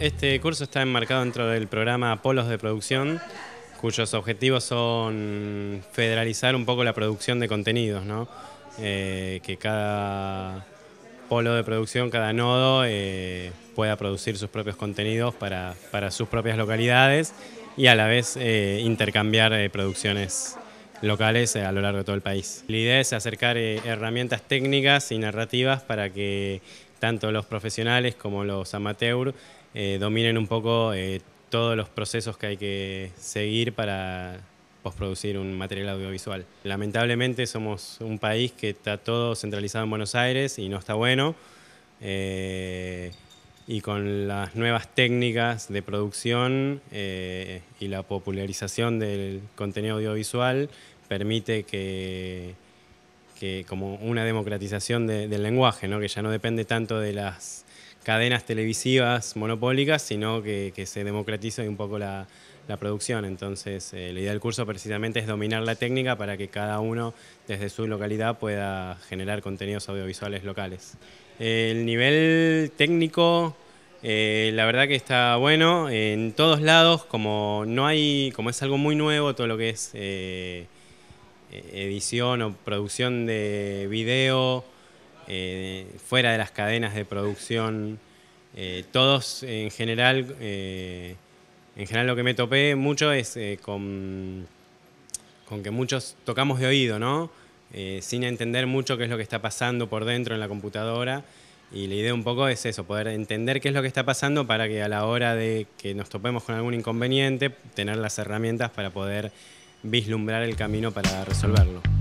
este curso está enmarcado dentro del programa Polos de Producción, cuyos objetivos son federalizar un poco la producción de contenidos, eh, que cada polo de producción, cada nodo eh, pueda producir sus propios contenidos para, sus propias localidades y a la vez eh, intercambiar producciones locales eh, a lo largo de todo el país. La idea es acercar eh, herramientas técnicas y narrativas para que tanto los profesionales como los amateurs eh, dominen un poco todos los procesos que hay que seguir para posproducir un material audiovisual. Lamentablemente somos un país que está todo centralizado en Buenos Aires y no está bueno y con las nuevas técnicas de producción eh, y la popularización del contenido audiovisual permite que, como una democratización del lenguaje, que ya no depende tanto de las cadenas televisivas monopólicas, sino que, se democratice un poco la, producción. Entonces, eh, la idea del curso precisamente es dominar la técnica para que cada uno desde su localidad pueda generar contenidos audiovisuales locales. el nivel técnico, eh, la verdad que está bueno en todos lados, como no hay, como es algo muy nuevo, todo lo que es eh, e-, edición o producción de video. Eh, fuera de las cadenas de producción, eh, todos en general, eh, en general lo que me topé mucho es con, que muchos tocamos de oído, sin entender mucho qué es lo que está pasando por dentro en la computadora. Y la idea un poco es eso, poder entender qué es lo que está pasando para que a la hora de que nos topemos con algún inconveniente, tener las herramientas para poder vislumbrar el camino para resolverlo.